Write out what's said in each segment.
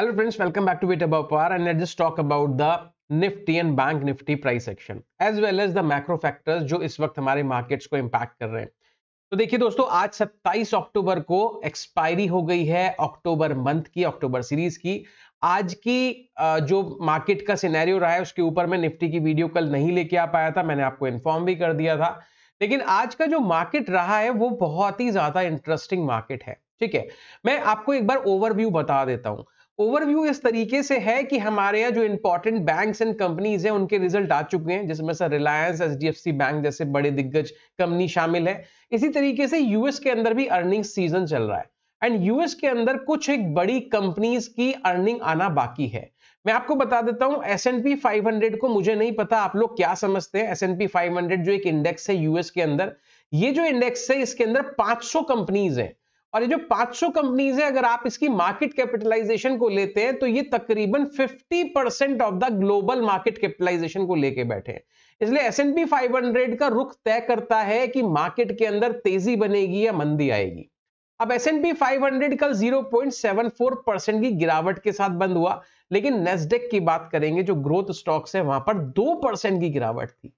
hello friends welcome back to Bit Above Power and let's just talk about the Nifty and bank Nifty price section as well as the macro factors जो इस वक्त हमारे markets को impact कर रहे हैं तो देखिए दोस्तों आज 27 अक्टूबर को एक्सपायरी हो गई है अक्टूबर मंथ की अक्टूबर सीरीज की आज की जो मार्केट का सिनेरियो रहा है उसके ऊपर मैं निफ्टी की वीडियो कल नहीं लेके आ पाया था मैंने आपको इन्फॉर्म भी कर दिया था लेकिन आज का जो मार्केट रहा है वो बहुत ही ज्यादा इंटरेस्टिंग मार्केट है ठीक है मैं आपको एक बार ओवरव्यू बता देता हूं ओवरव्यू इस तरीके से है कि हमारे यहाँ जो इंपॉर्टेंट बैंक्स एंड कंपनीज हैं उनके रिजल्ट आ चुके हैं जिसमें से रिलायंस एच बैंक जैसे बड़े दिग्गज कंपनी शामिल है इसी तरीके से यूएस के अंदर भी अर्निंग सीजन चल रहा है एंड यूएस के अंदर कुछ एक बड़ी कंपनीज की अर्निंग आना बाकी है मैं आपको बता देता हूं S N P five hundred को मुझे नहीं पता आप लोग क्या समझते हैं S N P five hundred जो एक इंडेक्स है यूएस के अंदर ये जो इंडेक्स है इसके अंदर पांच सौ कंपनीज है और ये जो 500 कंपनीज है अगर आप इसकी मार्केट कैपिटलाइजेशन को लेते हैं तो ये तकरीबन 50 percent of the global market capitalization को लेके बैठे हैं इसलिए एस एन पी फाइव का रुख तय करता है कि मार्केट के अंदर तेजी बनेगी या मंदी आएगी अब एस एन पी फाइव कल 0.74 परसेंट की गिरावट के साथ बंद हुआ लेकिन नेस्डेक की बात करेंगे जो ग्रोथ स्टॉक्स है वहां पर दो परसेंट की गिरावट थी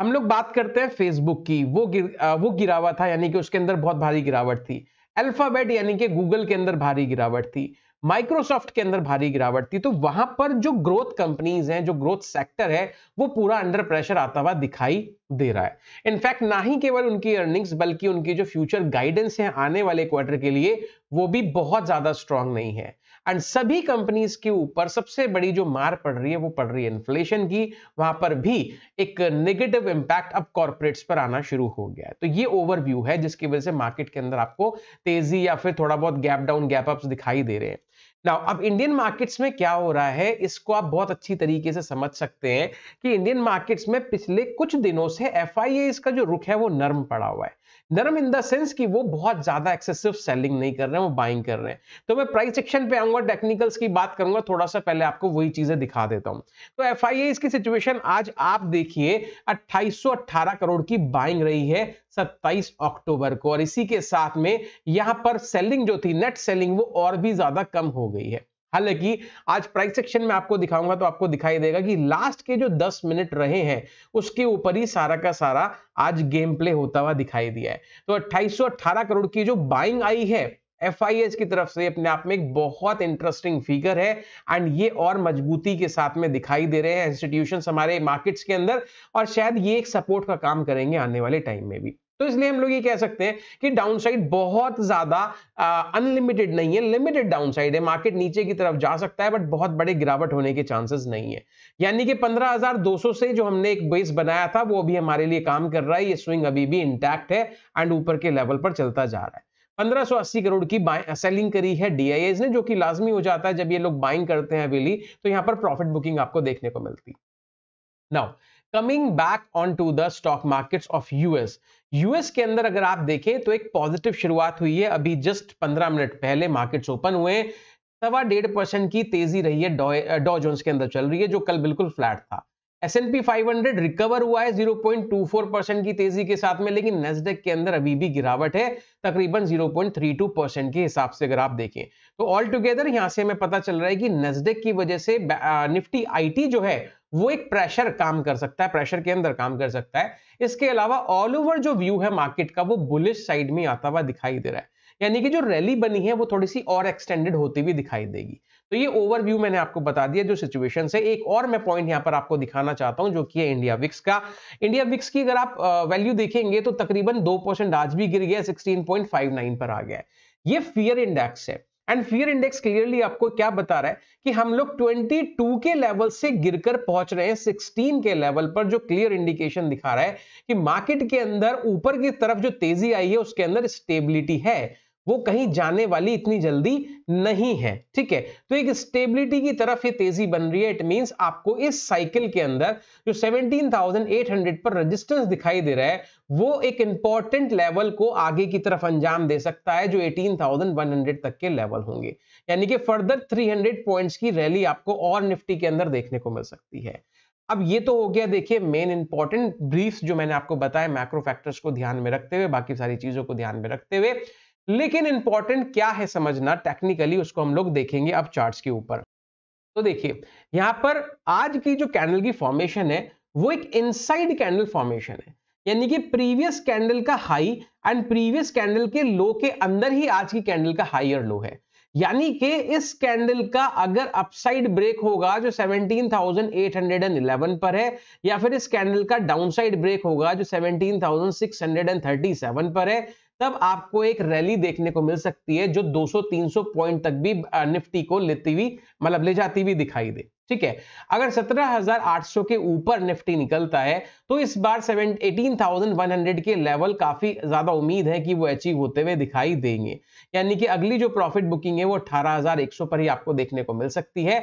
हम लोग बात करते हैं फेसबुक की वो गिर, वो गिरावा था यानी कि उसके अंदर बहुत भारी गिरावट थी अल्फाबेट यानी कि गूगल के अंदर भारी गिरावट थी माइक्रोसॉफ्ट के अंदर भारी गिरावट थी तो वहां पर जो ग्रोथ कंपनीज हैं जो ग्रोथ सेक्टर है वो पूरा अंडर प्रेशर आता हुआ दिखाई दे रहा है इनफैक्ट ना ही केवल उनकी अर्निंग्स बल्कि उनकी जो फ्यूचर गाइडेंस है आने वाले क्वार्टर के लिए वो भी बहुत ज्यादा स्ट्रांग नहीं है एंड सभी कंपनीज के ऊपर सबसे बड़ी जो मार पड़ रही है वो पड़ रही है इन्फ्लेशन की वहां पर भी एक नेगेटिव इंपैक्ट अब कॉर्पोरेट्स पर आना शुरू हो गया है तो ये ओवरव्यू है जिसकी वजह से मार्केट के अंदर आपको तेजी या फिर थोड़ा बहुत गैप डाउन गैप अप्स दिखाई दे रहे हैं नाउ अब इंडियन मार्केट्स में क्या हो रहा है इसको आप बहुत अच्छी तरीके से समझ सकते हैं कि इंडियन मार्केट्स में पिछले कुछ दिनों से एफ का जो रुख है वो नर्म पड़ा हुआ है नरम इन द सेंस कि वो बहुत ज्यादा एक्सेसिव सेलिंग नहीं कर रहे हैं वो बाइंग कर रहे हैं तो मैं प्राइस सेक्शन पे आऊंगा टेक्निकल्स की बात करूंगा थोड़ा सा पहले आपको वही चीजें दिखा देता हूं तो एफ की सिचुएशन आज आप देखिए अट्ठाईस करोड़ की बाइंग रही है 27 अक्टूबर को और इसी के साथ में यहां पर सेलिंग जो थी नेट सेलिंग वो और भी ज्यादा कम हो गई है हालांकि आज प्राइस सेक्शन में आपको दिखाऊंगा तो आपको दिखाई देगा कि लास्ट के जो 10 मिनट रहे हैं उसके ऊपर ही सारा का सारा आज गेम प्ले होता हुआ दिखाई दिया है तो अट्ठाईस करोड़ की जो बाइंग आई है एफ की तरफ से अपने आप में एक बहुत इंटरेस्टिंग फिगर है एंड ये और मजबूती के साथ में दिखाई दे रहे हैं इंस्टीट्यूशन हमारे मार्केट्स के अंदर और शायद ये एक सपोर्ट का काम करेंगे आने वाले टाइम में भी तो इसलिए हम लोग ये कह सकते हैं कि डाउनसाइड बहुत ज्यादा अनलिमिटेड नहीं है लिमिटेड डाउनसाइड है मार्केट नीचे की तरफ जा सकता है बट बहुत बड़े गिरावट होने के चांसेस नहीं है यानी कि 15,200 से जो हमने एक बेस बनाया था वो अभी हमारे लिए काम कर रहा है ये स्विंग अभी भी इंटैक्ट है एंड ऊपर के लेवल पर चलता जा रहा है 1580 करोड़ की सेलिंग करी है डीआईएस ने जो कि लाजमी हो जाता है जब ये लोग बाइंग करते हैं हवेली तो यहाँ पर प्रॉफिट बुकिंग आपको देखने को मिलती है now coming back on to the stock markets of US US के अंदर अगर आप देखें तो एक पॉजिटिव शुरुआत हुई है अभी जस्ट 15 मिनट पहले मार्केट्स ओपन हुए सवा डेढ़ परसेंट की तेजी रही है डॉ जोन्स के अंदर चल रही है जो कल बिल्कुल फ्लैट था S N P five hundred recover हुआ है 0.24 परसेंट की तेजी के साथ में लेकिन नेस्डेक के अंदर अभी भी गिरावट है तकरीबन 0.32 परसेंट के हिसाब से अगर आप देखें तो ऑल टुगेदर यहां से हमें पता चल रहा है कि नेस्डेक की वजह से निफ्टी आईटी जो है वो एक प्रेशर काम कर सकता है प्रेशर के अंदर काम कर सकता है इसके अलावा ऑल ओवर जो व्यू है मार्केट का वो बुलिश साइड में आता हुआ दिखाई दे रहा है यानी कि जो रैली बनी है वो थोड़ी सी और एक्सटेंडेड होती हुई दिखाई देगी तो ये ओवरव्यू मैंने आपको बता दिया जो सिचुएशन से एक और मैं पॉइंट यहाँ पर आपको दिखाना चाहता हूँ जो कि है इंडिया विक्स का इंडिया विक्स की अगर आप वैल्यू देखेंगे तो तकरीबन दो परसेंट आज भी गिर गया सिक्सटीन पॉइंट फाइव नाइन पर आ गया है ये फियर इंडेक्स है एंड फियर इंडेक्स क्लियरली आपको क्या बता रहा है कि हम लोग 22 के लेवल से गिरकर पहुंच रहे हैं 16 के लेवल पर जो क्लियर इंडिकेशन दिखा रहा है कि मार्केट के अंदर ऊपर की तरफ जो तेजी आई है उसके अंदर स्टेबिलिटी है वो कहीं जाने वाली इतनी जल्दी नहीं है ठीक है तो एक स्टेबिलिटी की तरफ ये तेजी बन रही है इट मींस आपको इस साइकिल के अंदर जो 17,800 पर रेजिस्टेंस दिखाई दे रहा है वो एक इंपॉर्टेंट लेवल को आगे की तरफ अंजाम दे सकता है जो 18,100 तक के लेवल होंगे यानी कि फर्दर 300 पॉइंट्स की रैली आपको और निफ्टी के अंदर देखने को मिल सकती है अब ये तो हो गया देखिए मेन इंपॉर्टेंट ब्रीफ जो मैंने आपको बताया मैक्रो फैक्टर्स को ध्यान में रखते हुए बाकी सारी चीजों को ध्यान में रखते हुए लेकिन इंपॉर्टेंट क्या है समझना टेक्निकली उसको हम लोग देखेंगे अब चार्ट्स के ऊपर तो देखिए यहां पर आज की जो कैंडल की फॉर्मेशन है वो एक इनसाइड कैंडल फॉर्मेशन है यानी कि प्रीवियस कैंडल का हाई एंड प्रीवियस कैंडल के लो के अंदर ही आज की कैंडल का हाई और लो है यानी कि इस कैंडल का अगर अपसाइड ब्रेक होगा जो 17,811 पर है या फिर इस कैंडल का डाउनसाइड ब्रेक होगा जो 17,637 पर है तब आपको एक रैली देखने को मिल सकती है जो 200-300 पॉइंट तक भी निफ्टी को लेती हुई मतलब ले जाती हुई दिखाई दे ठीक है अगर 17,800 के ऊपर निफ्टी निकलता है तो इस बार 18,100 के लेवल काफी ज्यादा उम्मीद है कि वो अचीव होते हुए दिखाई देंगे यानी कि अगली जो प्रॉफिट बुकिंग है वो 18,100 पर ही आपको देखने को मिल सकती है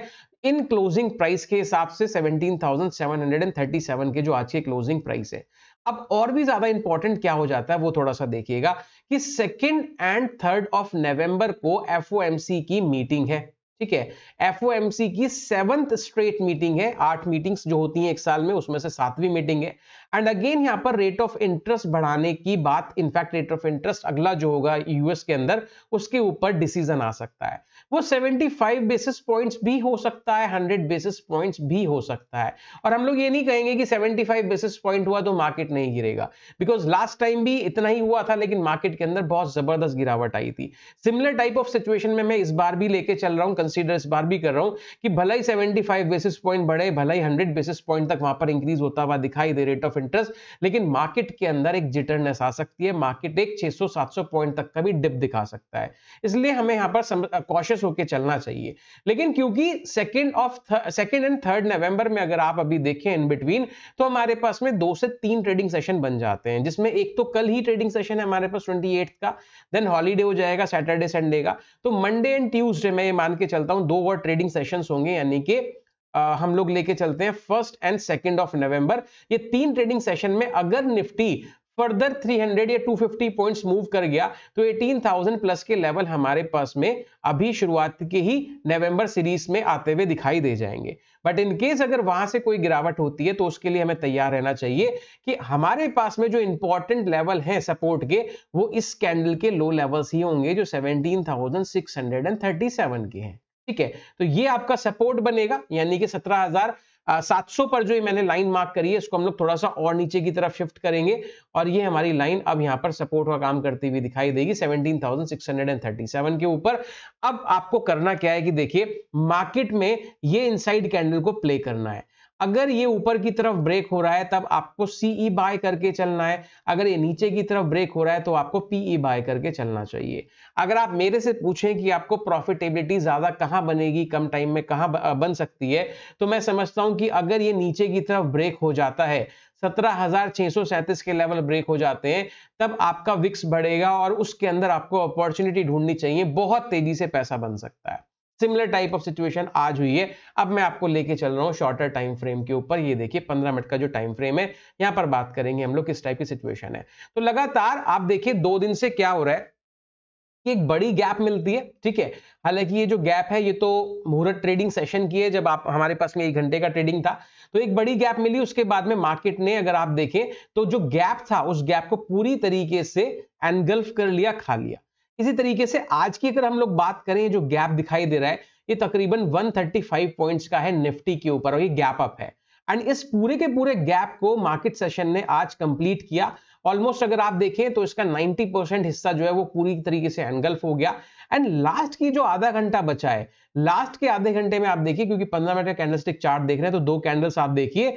इन क्लोजिंग प्राइस के हिसाब से 17,737 के जो आज के क्लोजिंग प्राइस है अब और भी ज्यादा इंपॉर्टेंट क्या हो जाता है वो थोड़ा सा देखिएगा कि second and third of November को एफ की मीटिंग है ठीक है एफ की सेवंथ स्ट्रेट मीटिंग है आठ मीटिंग्स जो होती हैं एक साल में उसमें से सातवीं मीटिंग है एंड अगेन यहां पर रेट ऑफ इंटरेस्ट बढ़ाने की बात इनफैक्ट रेट ऑफ इंटरेस्ट अगला जो होगा यूएस के अंदर उसके ऊपर डिसीजन आ सकता है वो 75 बेसिस पॉइंट्स भी हो सकता है 100 बेसिस पॉइंट्स भी हो सकता है और हम लोग ये नहीं कहेंगे कि 75 बेसिस पॉइंट हुआ तो मार्केट नहीं गिरेगा बिकॉज लास्ट टाइम भी इतना ही हुआ था लेकिन मार्केट के अंदर बहुत जबरदस्त गिरावट आई थी सिमिलर टाइप ऑफ सिचुएशन में मैं इस बार भी लेके चल रहा हूँ कंसिडर इस बार भी कर रहा हूँ कि भले ही सेवेंटी बेसिस पॉइंट बढ़े भले ही हंड्रेड बेसिस पॉइंट तक वहां पर इंक्रीज होता हुआ दिखाई दे रेट ऑफ इंटरेस्ट लेकिन मार्केट के अंदर एक जिटरनेस आ सकती है मार्केट एक छह सौ पॉइंट तक का भी डिप दिखा सकता है इसलिए हमें यहाँ पर कॉशन कॉशियस होकर चलना चाहिए लेकिन क्योंकि second of second and third November में अगर आप अभी देखें इन बिटवीन तो हमारे पास में दो से तीन ट्रेडिंग सेशन बन जाते हैं जिसमें एक तो कल ही ट्रेडिंग सेशन है हमारे पास ट्वेंटी का देन हॉलीडे हो जाएगा सैटरडे संडे का तो मंडे एंड ट्यूजडे मैं ये मान के चलता हूँ दो और ट्रेडिंग सेशन होंगे यानी कि Uh, हम लोग लेके चलते हैं first and second of November ये तीन ट्रेडिंग सेशन में अगर निफ्टी फर्दर 300 या 250 पॉइंट्स मूव कर गया तो 18,000 प्लस के लेवल हमारे पास में अभी शुरुआत के ही नवंबर सीरीज में आते हुए दिखाई दे जाएंगे बट इन केस अगर वहां से कोई गिरावट होती है तो उसके लिए हमें तैयार रहना चाहिए कि हमारे पास में जो इंपॉर्टेंट लेवल है सपोर्ट के वो इस कैंडल के लो लेवल्स ही होंगे जो 17,637 के हैं ठीक है तो ये आपका सपोर्ट बनेगा यानी कि सत्रह 700 पर जो ये मैंने लाइन मार्क करी है इसको हम लोग थोड़ा सा और नीचे की तरफ शिफ्ट करेंगे और ये हमारी लाइन अब यहाँ पर सपोर्ट का काम करती हुई दिखाई देगी 17,637 के ऊपर अब आपको करना क्या है कि देखिए मार्केट में ये इनसाइड कैंडल को प्ले करना है अगर ये ऊपर की तरफ ब्रेक हो रहा है तब आपको सीई बाय e करके चलना है अगर ये नीचे की तरफ ब्रेक हो रहा है तो आपको पीई बाय e करके चलना चाहिए अगर आप मेरे से पूछें कि आपको प्रॉफिटेबिलिटी ज्यादा कहाँ बनेगी कम टाइम में कहां बन सकती है तो मैं समझता हूं कि अगर ये नीचे की तरफ ब्रेक हो जाता है सत्रह के लेवल ब्रेक हो जाते हैं तब आपका विक्स बढ़ेगा और उसके अंदर आपको अपॉर्चुनिटी ढूंढनी चाहिए बहुत तेजी से पैसा बन सकता है सिमिलर टाइप ऑफ सिचुएशन आज हुई है अब मैं आपको लेके चल रहा हूँ शॉर्टर टाइम फ्रेम के ऊपर ये देखिए पंद्रह मिनट का जो टाइम फ्रेम है यहाँ पर बात करेंगे हम लोग किस टाइप की सिचुएशन है तो लगातार आप देखिए दो दिन से क्या हो रहा है कि एक बड़ी गैप मिलती है ठीक है हालांकि ये जो गैप है ये तो मुहूर्त ट्रेडिंग सेशन की है जब आप हमारे पास में एक घंटे का ट्रेडिंग था तो एक बड़ी गैप मिली उसके बाद में मार्केट ने अगर आप देखें तो जो गैप था उस गैप को पूरी तरीके से एनगल्फ कर लिया खा लिया इसी तरीके से आज की अगर हम लोग बात करें जो गैप दिखाई दे रहा है ये तकरीबन 135 पॉइंट्स का है निफ्टी के ऊपर और ये गैप अप है एंड इस पूरे के पूरे गैप को मार्केट सेशन ने आज कंप्लीट किया ऑलमोस्ट अगर आप देखें तो इसका 90 परसेंट हिस्सा जो है वो पूरी तरीके से एंगल्फ हो गया एंड लास्ट की जो आधा घंटा बचा है लास्ट के आधे घंटे में आप देखिए क्योंकि 15 मिनट का कैंडलस्टिक चार्ट देख रहे हैं तो दो कैंडल्स आप देखिए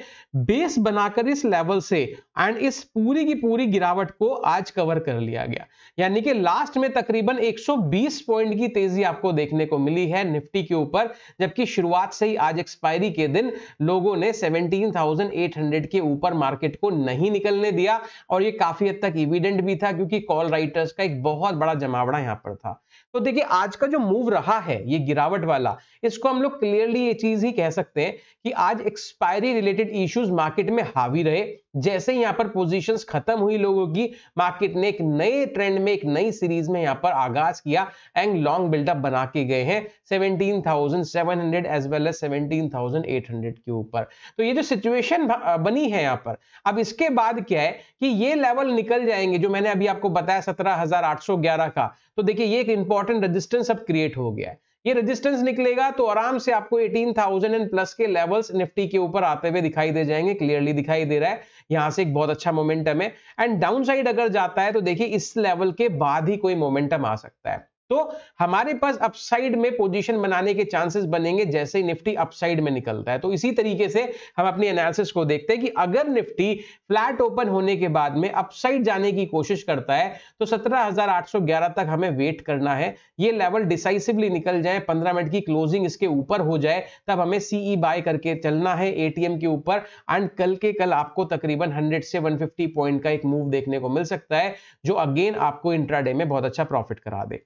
बेस बनाकर इस लेवल से एंड इस पूरी की पूरी गिरावट को आज कवर कर लिया गया यानी कि लास्ट में तकरीबन 120 पॉइंट की तेजी आपको देखने को मिली है निफ्टी के ऊपर जबकि शुरुआत से ही आज एक्सपायरी के दिन लोगों ने सेवनटीन के ऊपर मार्केट को नहीं निकलने दिया और ये काफी हद तक इविडेंट भी था क्योंकि कॉल राइटर्स का एक बहुत बड़ा जमावड़ा यहां पर था तो देखिए आज का जो मूव रहा है ये गिरावट वाला इसको हम लोग क्लियरली ये चीज ही कह सकते हैं कि आज एक्सपायरी रिलेटेड इश्यूज मार्केट में हावी रहे जैसे यहां पर पोजीशंस खत्म हुई लोगों की मार्केट ने एक नए ट्रेंड में एक नई सीरीज में यहां पर आगाज किया एंड लॉन्ग बिल्डअप बना के गए हैं 17,700 एज वेल एज 17,800 के ऊपर तो ये जो सिचुएशन बनी है यहां पर अब इसके बाद क्या है कि ये लेवल निकल जाएंगे जो मैंने अभी आपको बताया 17,811 का तो देखिए ये एक इंपॉर्टेंट इंपॉर्टेंट रजिस्टेंस अब क्रिएट हो गया है ये रेजिस्टेंस निकलेगा तो आराम से आपको 18,000 एंड प्लस के लेवल्स निफ्टी के ऊपर आते हुए दिखाई दे जाएंगे क्लियरली दिखाई दे रहा है यहां से एक बहुत अच्छा मोमेंटम है एंड डाउन साइड अगर जाता है तो देखिए इस लेवल के बाद ही कोई मोमेंटम आ सकता है तो हमारे पास अपसाइड में पोजीशन बनाने के चांसेस बनेंगे जैसे निफ्टी अपसाइड में निकलता है तो इसी तरीके से हम अपनी एनालिसिस को देखते हैं कि अगर निफ्टी फ्लैट ओपन होने के बाद में अपसाइड जाने की कोशिश करता है तो 17,811 तक हमें वेट करना है ये लेवल डिसाइसिवली निकल जाए 15 मिनट की क्लोजिंग इसके ऊपर हो जाए तब हमें सीई बाय e करके चलना है एटीएम के ऊपर एंड कल के कल आपको तकरीबन हंड्रेड से वन पॉइंट का एक मूव देखने को मिल सकता है जो अगेन आपको इंट्राडे में बहुत अच्छा प्रॉफिट करा दे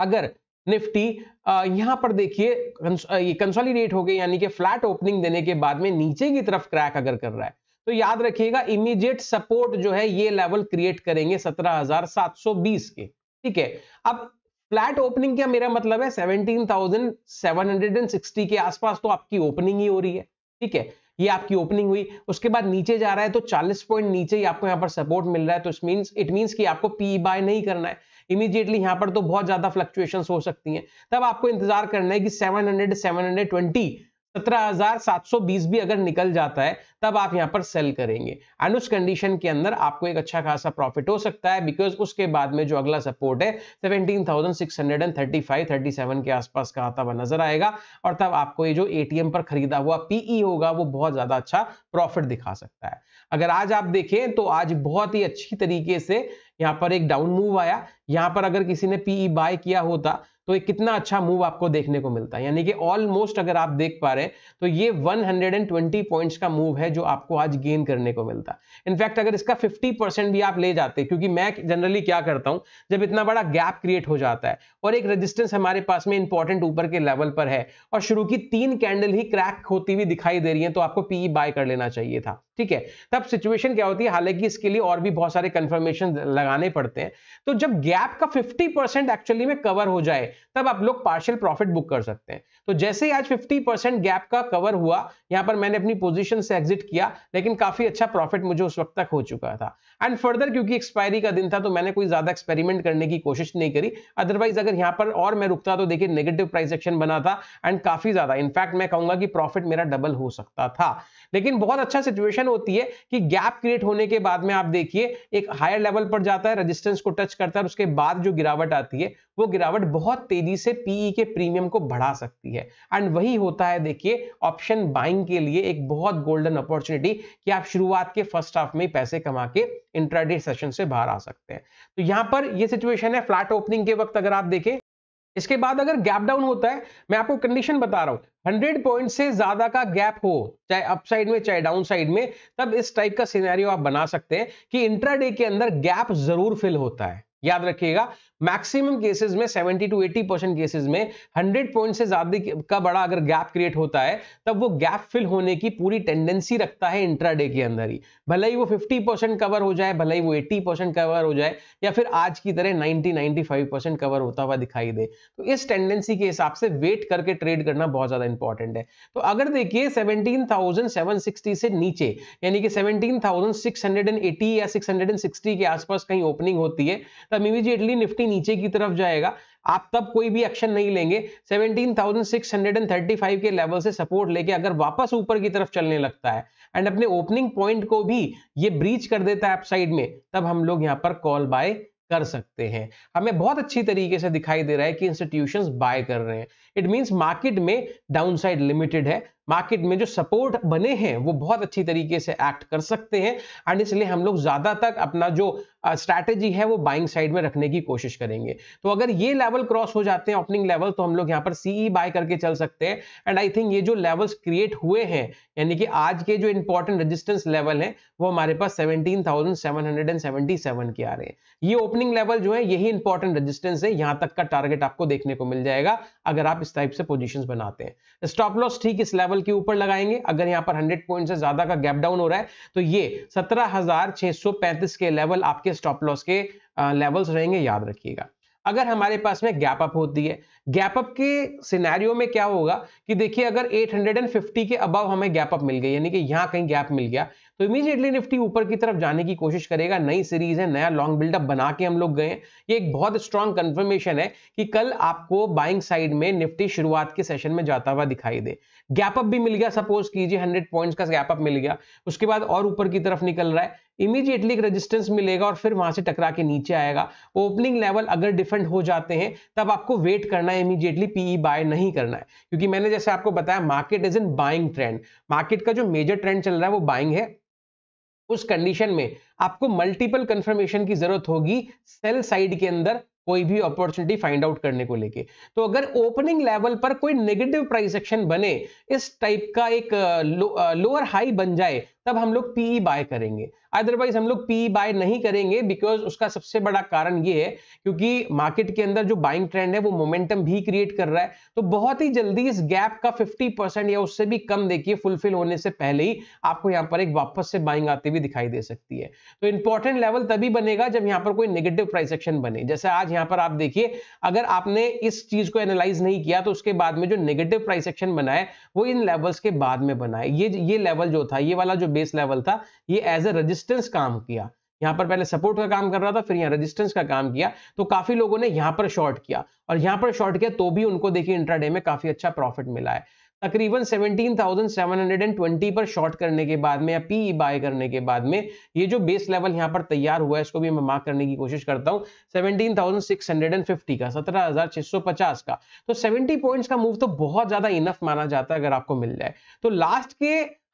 अगर निफ्टी यहां पर देखिए ये कंसोलिडेट हो गई यानी कि फ्लैट ओपनिंग देने के बाद में नीचे की तरफ क्रैक अगर कर रहा है तो याद रखिएगा इमीडिएट सपोर्ट जो है ये लेवल क्रिएट करेंगे 17,720 के ठीक है अब फ्लैट ओपनिंग क्या मेरा मतलब है 17,760 के आसपास तो आपकी ओपनिंग ही हो रही है ठीक है ये आपकी ओपनिंग हुई उसके बाद नीचे जा रहा है तो 40 पॉइंट नीचे ही आपको यहां पर सपोर्ट मिल रहा है तो इट मीन इट मींस कि आपको पी बाय e नहीं करना है इमीजिएटली यहां पर तो बहुत ज्यादा फ्लक्चुएशन हो सकती हैं तब आपको इंतजार करना है कि 700 720 17,720 भी अगर निकल जाता है तब आप यहां पर सेल करेंगे एंड उस कंडीशन के अंदर आपको एक अच्छा खासा प्रॉफिट हो सकता है बिकॉज उसके बाद में जो अगला सपोर्ट है 17,635 37 के आसपास का आता हुआ नजर आएगा और तब आपको ये जो एटीएम पर खरीदा हुआ पीई e होगा वो बहुत ज्यादा अच्छा प्रॉफिट दिखा सकता है अगर आज आप देखें तो आज बहुत ही अच्छी तरीके से यहाँ पर एक डाउन मूव आया यहाँ पर अगर किसी ने पीई बाय e किया होता तो एक कितना अच्छा मूव आपको देखने को मिलता है यानी कि ऑलमोस्ट अगर आप देख पा रहे तो ये 120 पॉइंट्स का मूव है जो आपको आज गेन करने को मिलता इनफैक्ट अगर इसका 50 परसेंट भी आप ले जाते क्योंकि मैं जनरली क्या करता हूं जब इतना बड़ा गैप क्रिएट हो जाता है और एक रेजिस्टेंस हमारे पास में इंपॉर्टेंट ऊपर के लेवल पर है और शुरू की तीन कैंडल ही क्रैक होती हुई दिखाई दे रही है तो आपको पीई बाय e कर लेना चाहिए था ठीक है तब सिचुएशन क्या होती है हालांकि इसके लिए और भी बहुत सारे कंफर्मेशन लगाने पड़ते हैं तो जब गैप का 50 परसेंट एक्चुअली में कवर हो जाए तब आप लोग पार्शियल प्रॉफिट बुक कर सकते हैं तो जैसे ही आज 50% गैप का कवर हुआ यहां पर मैंने अपनी पोजीशन से एग्जिट किया लेकिन काफी अच्छा प्रॉफिट मुझे उस वक्त तक हो चुका था एंड फर्दर क्योंकि एक्सपायरी का दिन था तो मैंने कोई ज्यादा एक्सपेरिमेंट करने की कोशिश नहीं करी अदरवाइज अगर यहाँ पर और मैं रुकता तो देखिए नेगेटिव प्राइस एक्शन बना था एंड काफी ज्यादा इनफैक्ट मैं कहूंगा कि प्रॉफिट मेरा डबल हो सकता था लेकिन बहुत अच्छा सिचुएशन होती है कि गैप क्रिएट होने के बाद में आप देखिए एक हायर लेवल पर जाता है रेजिस्टेंस को टच करता है उसके बाद जो गिरावट आती है वो गिरावट बहुत तेजी से पीई e के प्रीमियम को बढ़ा सकती है सकती है एंड वही होता है देखिए ऑप्शन बाइंग के लिए एक बहुत गोल्डन अपॉर्चुनिटी कि आप शुरुआत के फर्स्ट हाफ में पैसे कमा के इंट्राडे सेशन से बाहर आ सकते हैं तो यहां पर यह सिचुएशन है फ्लैट ओपनिंग के वक्त अगर आप देखें इसके बाद अगर गैप डाउन होता है मैं आपको कंडीशन बता रहा हूं 100 पॉइंट से ज्यादा का गैप हो चाहे अपसाइड में चाहे डाउन साइड में तब इस टाइप का सिनेरियो आप बना सकते हैं कि इंट्राडे के अंदर गैप जरूर फिल होता है याद रखिएगा मैक्सिमम केसेस में 70 टू 80 परसेंट केसेज में 100 पॉइंट से ज्यादा का बड़ा अगर गैप क्रिएट होता है तब वो गैप फिल होने की पूरी टेंडेंसी रखता है इंट्राडे के अंदर ही भले ही वो 50 परसेंट कवर हो जाए भले ही वो 80 परसेंट कवर हो जाए या फिर आज की तरह 90 95 परसेंट कवर होता हुआ दिखाई दे तो इस टेंडेंसी के हिसाब से वेट करके ट्रेड करना बहुत ज्यादा इंपॉर्टेंट है तो अगर देखिए सेवनटीन से नीचे यानी कि सेवनटीन या सिक्स के आसपास कहीं ओपनिंग होती है तब इमीजिएटली निफ्टी निफ्टी नीचे की तरफ जाएगा आप तब कोई भी एक्शन नहीं लेंगे 17,635 के लेवल से सपोर्ट लेके अगर वापस ऊपर की तरफ चलने लगता है एंड अपने ओपनिंग पॉइंट को भी ये ब्रीच कर देता है अपसाइड में तब हम लोग यहाँ पर कॉल बाय कर सकते हैं हमें बहुत अच्छी तरीके से दिखाई दे रहा है कि इंस्टीट्यूशंस बाय कर रहे हैं इट मींस मार्केट में डाउनसाइड लिमिटेड है मार्केट में जो सपोर्ट बने हैं वो बहुत अच्छी तरीके से एक्ट कर सकते हैं एंड इसलिए हम लोग ज़्यादा तक अपना जो स्ट्रैटेजी है वो बाइंग साइड में रखने की कोशिश करेंगे तो अगर ये लेवल क्रॉस हो जाते हैं ओपनिंग लेवल तो हम लोग यहाँ पर सीई बाय e करके चल सकते हैं एंड आई थिंक ये जो लेवल्स क्रिएट हुए हैं यानी कि आज के जो इंपॉर्टेंट रजिस्टेंस लेवल है वो हमारे पास सेवनटीन के आ रहे हैं ये ओपनिंग लेवल जो है यही इंपॉर्टेंट रजिस्टेंस है यहां तक का टारगेट आपको देखने को मिल जाएगा अगर आप इस टाइप से पोजिशन बनाते हैं स्टॉप लॉस ठीक इस लेवल लेवल के ऊपर लगाएंगे अगर यहां पर 100 पॉइंट से ज्यादा का गैप डाउन हो रहा है तो ये 17,635 के लेवल आपके स्टॉप लॉस के लेवल्स रहेंगे याद रखिएगा अगर हमारे पास में गैप अप होती है गैप अप के सिनेरियो में क्या होगा कि देखिए अगर 850 के अबव हमें गैप अप मिल गई यानी कि यहाँ कहीं गैप मिल गया तो इमीजिएटली निफ्टी ऊपर की तरफ जाने की कोशिश करेगा नई सीरीज है नया लॉन्ग बिल्डअप बना के हम लोग गए हैं ये एक बहुत स्ट्रांग कंफर्मेशन है कि कल आपको बाइंग साइड में निफ्टी शुरुआत के सेशन में जाता हुआ दिखाई दे गैपअप भी मिल गया सपोज कीजिए हंड्रेड पॉइंट्स का गैपअप मिल गया उसके बाद और ऊपर की तरफ निकल रहा है इमीडिएटली एक रेजिस्टेंस मिलेगा और फिर वहां से टकरा के नीचे आएगा ओपनिंग लेवल अगर डिफेंड हो जाते हैं तब आपको वेट करना है इमीडिएटली पीई बाय नहीं करना है क्योंकि मैंने जैसे आपको बताया market is in buying trend market का जो मेजर ट्रेंड चल रहा है वो बाइंग है उस कंडीशन में आपको मल्टीपल कंफर्मेशन की जरूरत होगी सेल साइड के अंदर कोई भी अपॉर्चुनिटी फाइंड आउट करने को लेके तो अगर ओपनिंग लेवल पर कोई नेगेटिव प्राइस एक्शन बने इस टाइप का एक लोअर हाई बन जाए तब हम लोग पीई बाय e करेंगे अदरवाइज हम लोग पीई बाय e नहीं करेंगे बिकॉज उसका सबसे बड़ा कारण ये है क्योंकि मार्केट के अंदर जो बाइंग ट्रेंड है वो मोमेंटम भी क्रिएट कर रहा है तो बहुत ही जल्दी इस गैप का 50 परसेंट या उससे भी कम देखिए फुलफिल होने से पहले ही आपको यहाँ पर एक वापस से बाइंग आती हुई दिखाई दे सकती है तो इंपॉर्टेंट लेवल तभी बनेगा जब यहाँ पर कोई नेगेटिव प्राइस एक्शन बने जैसे आज यहाँ पर आप देखिए अगर आपने इस चीज को एनालाइज नहीं किया तो उसके बाद में जो नेगेटिव प्राइस एक्शन बनाए वो इन लेवल्स के बाद में बनाए ये ये लेवल जो था ये वाला जो बेस लेवल था ये एज ए रजिस्टेंस काम किया यहां पर पहले सपोर्ट का काम कर रहा था फिर यहां रेजिस्टेंस का काम किया तो काफी लोगों ने यहां पर शॉर्ट किया और यहां पर शॉर्ट किया तो भी उनको देखिए इंट्राडे में काफी अच्छा प्रॉफिट मिला है तकरीबन 17,720 पर शॉर्ट करने के बाद में या पी बाय e करने के बाद में ये जो बेस लेवल यहां पर तैयार हुआ है इसको भी मैं मार्क करने की कोशिश करता हूं 17,650 का 17,650 का तो 70 पॉइंट्स का मूव तो बहुत ज्यादा इनफ माना जाता है अगर आपको मिल जाए तो लास्ट के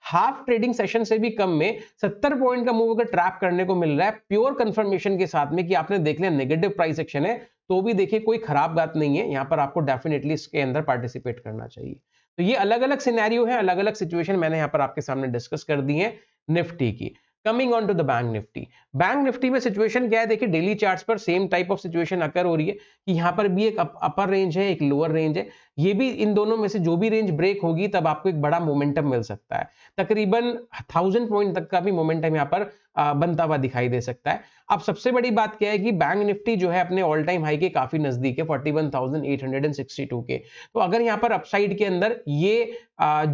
हाफ ट्रेडिंग सेशन से भी कम में 70 पॉइंट का मूव अगर ट्रैप करने को मिल रहा है प्योर कंफर्मेशन के साथ में कि आपने देख लिया नेगेटिव प्राइस एक्शन है तो भी देखिए कोई खराब बात नहीं है यहां पर आपको डेफिनेटली इसके अंदर पार्टिसिपेट करना चाहिए तो ये अलग अलग सिनेरियो है अलग अलग सिचुएशन मैंने यहां पर आपके सामने डिस्कस कर दी है निफ्टी की coming on to the bank Nifty bank Nifty में सिचुएशन क्या है देखिए डेली चार्ट्स पर same type of situation occur हो रही है कि यहाँ पर भी एक अपर रेंज है एक लोअर रेंज है ये भी इन दोनों में से जो भी रेंज ब्रेक होगी तब आपको एक बड़ा मोमेंटम मिल सकता है तकरीबन थाउजेंड पॉइंट तक का भी मोमेंटम यहाँ पर बनता हुआ दिखाई दे सकता है अब सबसे बड़ी बात क्या है कि बैंक निफ्टी जो है अपने ऑल टाइम हाई के काफी नजदीक है forty one thousand eight hundred and sixty two के तो अगर यहाँ पर अपसाइड के अंदर ये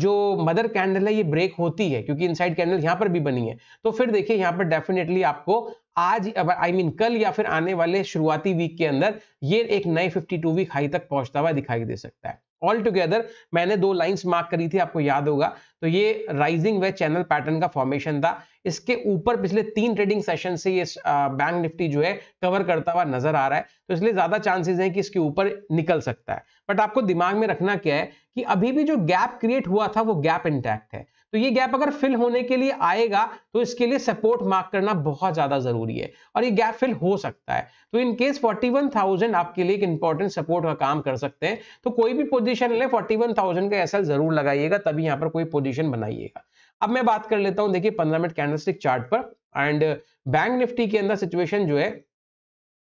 जो मदर कैंडल है ये ब्रेक होती है क्योंकि इनसाइड कैंडल यहाँ पर भी बनी है तो फिर देखिए यहाँ पर डेफिनेटली आपको आज आई I मीन mean, कल या फिर आने वाले शुरुआती वीक के अंदर ये एक नए 52 वीक हाई तक पहुंचता हुआ दिखाई दे सकता है ऑल टुगेदर मैंने दो लाइंस मार्क करी थी आपको याद होगा तो ये राइजिंग वे चैनल पैटर्न का फॉर्मेशन था इसके ऊपर पिछले तीन ट्रेडिंग सेशन से ये बैंक निफ्टी जो है कवर करता हुआ नजर आ रहा है तो इसलिए ज्यादा चांसेस हैं कि इसके ऊपर निकल सकता है बट आपको दिमाग में रखना क्या है कि अभी भी जो गैप क्रिएट हुआ था वो गैप इंटैक्ट है तो ये गैप अगर फिल होने के लिए आएगा तो इसके लिए सपोर्ट मार्क करना बहुत ज्यादा जरूरी है और ये गैप फिल हो सकता है तो इन केस 41,000 आपके लिए एक इंपॉर्टेंट सपोर्ट का काम कर सकते हैं तो कोई भी पोजीशन ले 41,000 का एसएल जरूर लगाइएगा तभी यहां पर कोई पोजीशन बनाइएगा अब मैं बात कर लेता हूं देखिए पंद्रह मिनट कैंडलस्टिक चार्ट पर एंड बैंक निफ्टी के अंदर सिचुएशन जो है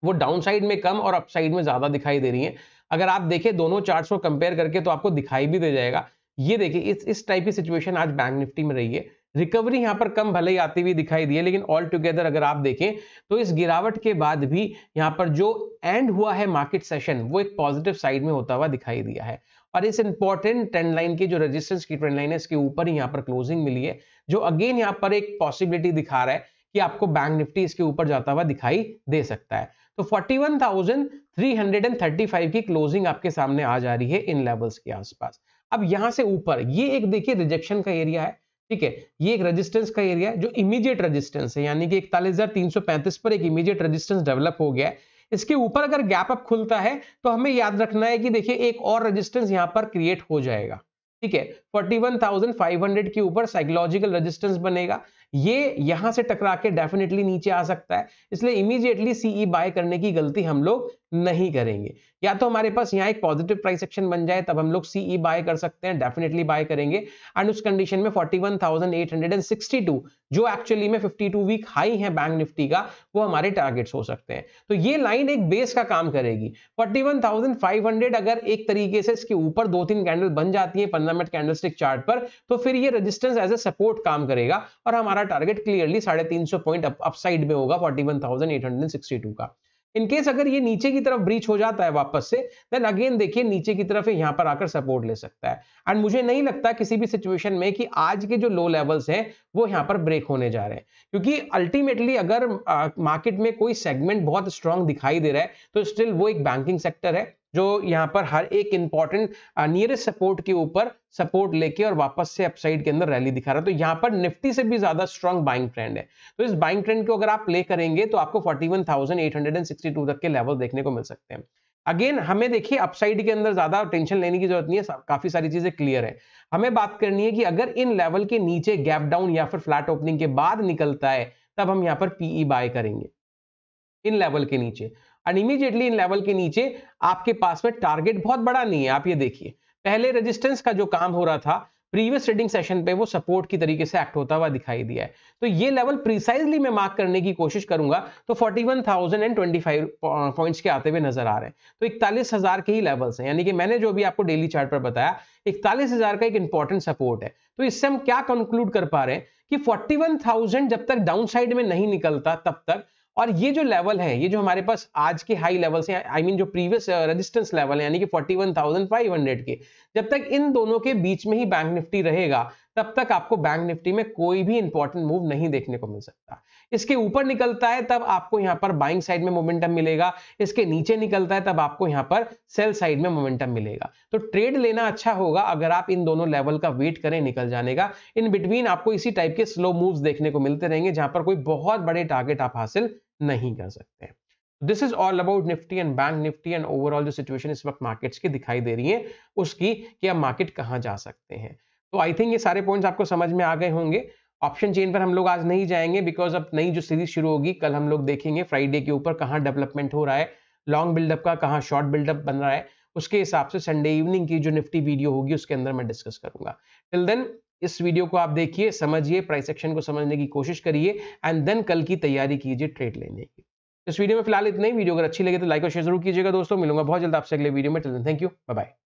वो डाउन साइड में कम और अपसाइड में ज्यादा दिखाई दे रही है अगर आप देखें दोनों चार्ट्स को कंपेयर करके तो आपको दिखाई भी दे जाएगा ये देखिए इस इस टाइप की सिचुएशन आज बैंक निफ्टी में रही है रिकवरी यहां पर कम भले ही आती हुई दिखाई दी है लेकिन ऑल टुगेदर अगर आप देखें तो इस गिरावट के बाद भी यहां पर जो एंड हुआ है मार्केट सेशन वो एक पॉजिटिव साइड में होता हुआ दिखाई दिया है और इस इंपॉर्टेंट ट्रेंड लाइन की जो रेजिस्टेंस की ट्रेंड लाइन है इसके ऊपर ही यहाँ पर क्लोजिंग मिली है जो अगेन यहाँ पर एक पॉसिबिलिटी दिखा रहा है कि आपको बैंक निफ्टी इसके ऊपर जाता हुआ दिखाई दे सकता है तो 41,335 की क्लोजिंग आपके सामने आ जा रही है इन लेवल्स के आसपास अब यहां से ऊपर ये एक देखिए रिजेक्शन का एरिया है ठीक है ये एक रेजिस्टेंस का एरिया है जो इमीडिएट रेजिस्टेंस है यानी कि इकतालीस पर एक इमीडिएट रेजिस्टेंस डेवलप हो गया है इसके ऊपर अगर गैप अप खुलता है तो हमें याद रखना है कि देखिए एक और रेजिस्टेंस यहाँ पर क्रिएट हो जाएगा ठीक है 41,500 के ऊपर साइकोलॉजिकल रेजिस्टेंस बनेगा ये यहां से टकरा के डेफिनेटली नीचे आ सकता है इसलिए इमीजिएटली सीई बाय करने की गलती हम लोग नहीं करेंगे या तो हमारे पास यहाँ एक पॉजिटिव प्राइस एक्शन बन जाए तब हम लोग सीई बाय e कर सकते हैं डेफिनेटली बाय करेंगे एंड उस कंडीशन में 41,862 जो एक्चुअली में 52 वीक हाई है बैंक निफ्टी का वो हमारे टारगेट्स हो सकते हैं तो ये लाइन एक बेस का काम करेगी 41,500 अगर एक तरीके से इसके ऊपर दो तीन कैंडल बन जाती है पंद्रह मिनट कैंडल चार्ट पर तो फिर ये रजिस्टेंस एज ए सपोर्ट काम करेगा और हमारा टारगेट क्लियरली साढ़े पॉइंट अपसाइड में होगा फोर्टी का इनकेस अगर ये नीचे की तरफ ब्रीच हो जाता है वापस से देन अगेन देखिए नीचे की तरफ यहां पर आकर सपोर्ट ले सकता है एंड मुझे नहीं लगता किसी भी सिचुएशन में कि आज के जो लो लेवल्स हैं वो यहां पर ब्रेक होने जा रहे हैं क्योंकि अल्टीमेटली अगर मार्केट में कोई सेगमेंट बहुत स्ट्रांग दिखाई दे रहा है तो स्टिल वो एक बैंकिंग सेक्टर है जो यहाँ पर हर एक इंपॉर्टेंट नियरेस्ट सपोर्ट के ऊपर सपोर्ट लेके और वापस से अपसाइड के अंदर रैली दिखा रहा है तो यहाँ पर निफ्टी से भी ज्यादा स्ट्रॉन्ग बाइंग ट्रेंड है तो इस बाइंग ट्रेंड को अगर आप प्ले करेंगे तो आपको 41,862 तक के लेवल देखने को मिल सकते हैं अगेन हमें देखिए अपसाइड के अंदर ज्यादा टेंशन लेने की जरूरत नहीं है काफी सारी चीजें क्लियर है हमें बात करनी है कि अगर इन लेवल के नीचे गैप डाउन या फिर फ्लैट ओपनिंग के बाद निकलता है तब हम यहाँ पर पीई बाय e करेंगे इन लेवल के नीचे एंड इमीडिएटली इन लेवल के नीचे आपके पास में टारगेट बहुत बड़ा नहीं है आप ये देखिए पहले रेजिस्टेंस का जो काम हो रहा था प्रीवियस ट्रेडिंग सेशन पे वो सपोर्ट की तरीके से एक्ट होता हुआ दिखाई दिया है तो ये लेवल प्रिसाइजली मैं मार्क करने की कोशिश करूंगा तो 41,025 पॉइंट्स के आते हुए नजर आ रहे हैं तो इकतालीस हजार के ही लेवल्स हैं यानी कि मैंने जो भी आपको डेली चार्ट पर बताया इकतालीस हजार का एक इंपॉर्टेंट सपोर्ट है तो इससे हम क्या कंक्लूड कर पा रहे हैं कि फोर्टी जब तक डाउन साइड में नहीं निकलता तब तक और ये जो लेवल है ये जो हमारे पास आज के हाई लेवल से आई I मीन mean जो प्रीवियस रेजिस्टेंस लेवल है यानी कि 41,500 के जब तक इन दोनों के बीच में ही बैंक निफ्टी रहेगा तब तक आपको बैंक निफ्टी में कोई भी इंपॉर्टेंट मूव नहीं देखने को मिल सकता इसके ऊपर निकलता है तब आपको यहां पर बाइंग साइड में मोमेंटम मिलेगा इसके नीचे निकलता है तब आपको यहां पर सेल साइड में मोमेंटम मिलेगा तो ट्रेड लेना अच्छा होगा अगर आप इन दोनों लेवल का वेट करें निकल जाने का इन बिटवीन आपको इसी टाइप के स्लो मूव्स देखने को मिलते रहेंगे जहां पर कोई बहुत बड़े टारगेट आप हासिल नहीं कर सकते this is all about Nifty and bank Nifty and overall जो सिचुएशन इस वक्त मार्केट्स की दिखाई दे रही है उसकी कि आप मार्केट कहाँ जा सकते हैं तो आई थिंक ये सारे पॉइंट्स आपको समझ में आ गए होंगे ऑप्शन चेन पर हम लोग आज नहीं जाएंगे बिकॉज अब नई जो सीरीज शुरू होगी कल हम लोग देखेंगे फ्राइडे के ऊपर कहाँ डेवलपमेंट हो रहा है लॉन्ग बिल्डअप का कहाँ शॉर्ट बिल्डअप बन रहा है उसके हिसाब से संडे इवनिंग की जो निफ्टी वीडियो होगी उसके अंदर मैं डिस्कस करूंगा टिल देन इस वीडियो को आप देखिए समझिए प्राइस एक्शन को समझने की कोशिश करिए एंड देन कल की तैयारी कीजिए ट्रेड लेने की इस वीडियो में फिलहाल इतना ही वीडियो अगर अच्छी लगे तो लाइक और शेयर जरूर कीजिएगा दोस्तों मिलूंगा बहुत जल्द आपसे अगले वीडियो में थैंक यू बाय